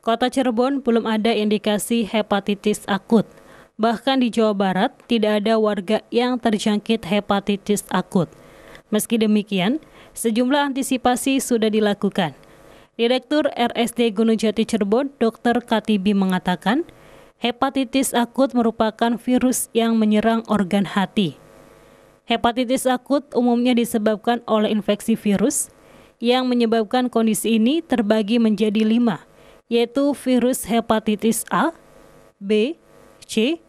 Kota Cirebon belum ada indikasi hepatitis akut. Bahkan di Jawa Barat tidak ada warga yang terjangkit hepatitis akut. Meski demikian, sejumlah antisipasi sudah dilakukan. Direktur RSD Gunung Jati Cirebon, Dr. Katibi mengatakan, hepatitis akut merupakan virus yang menyerang organ hati. Hepatitis akut umumnya disebabkan oleh infeksi virus, yang menyebabkan kondisi ini terbagi menjadi lima – yaitu virus hepatitis A, B, C,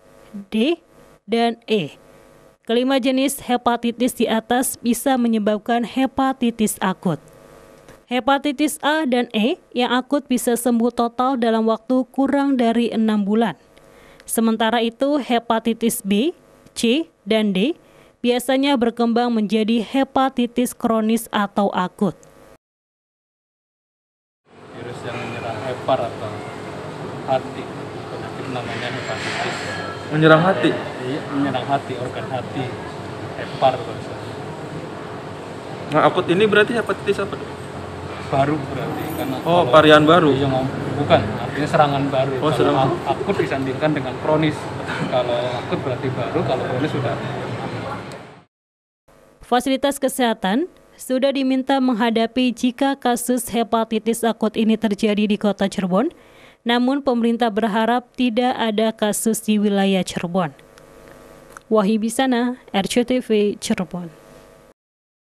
D, dan E. Kelima jenis hepatitis di atas bisa menyebabkan hepatitis akut. Hepatitis A dan E yang akut bisa sembuh total dalam waktu kurang dari enam bulan. Sementara itu, hepatitis B, C, dan D biasanya berkembang menjadi hepatitis kronis atau akut. atau hati penyakit namanya hepatitis menyerang hati iya menyerang hati organ hati hepar bahasa nah akut ini berarti hepatitis apa baru berarti karena oh varian baru iya bukan artinya serangan baru oh, serangan. akut disandingkan dengan kronis kalau akut berarti baru kalau kronis sudah Fasilitas kesehatan sudah diminta menghadapi jika kasus hepatitis akut ini terjadi di kota Cirebon, namun pemerintah berharap tidak ada kasus di wilayah Cirebon. Wahibisana, RCTV Cirebon.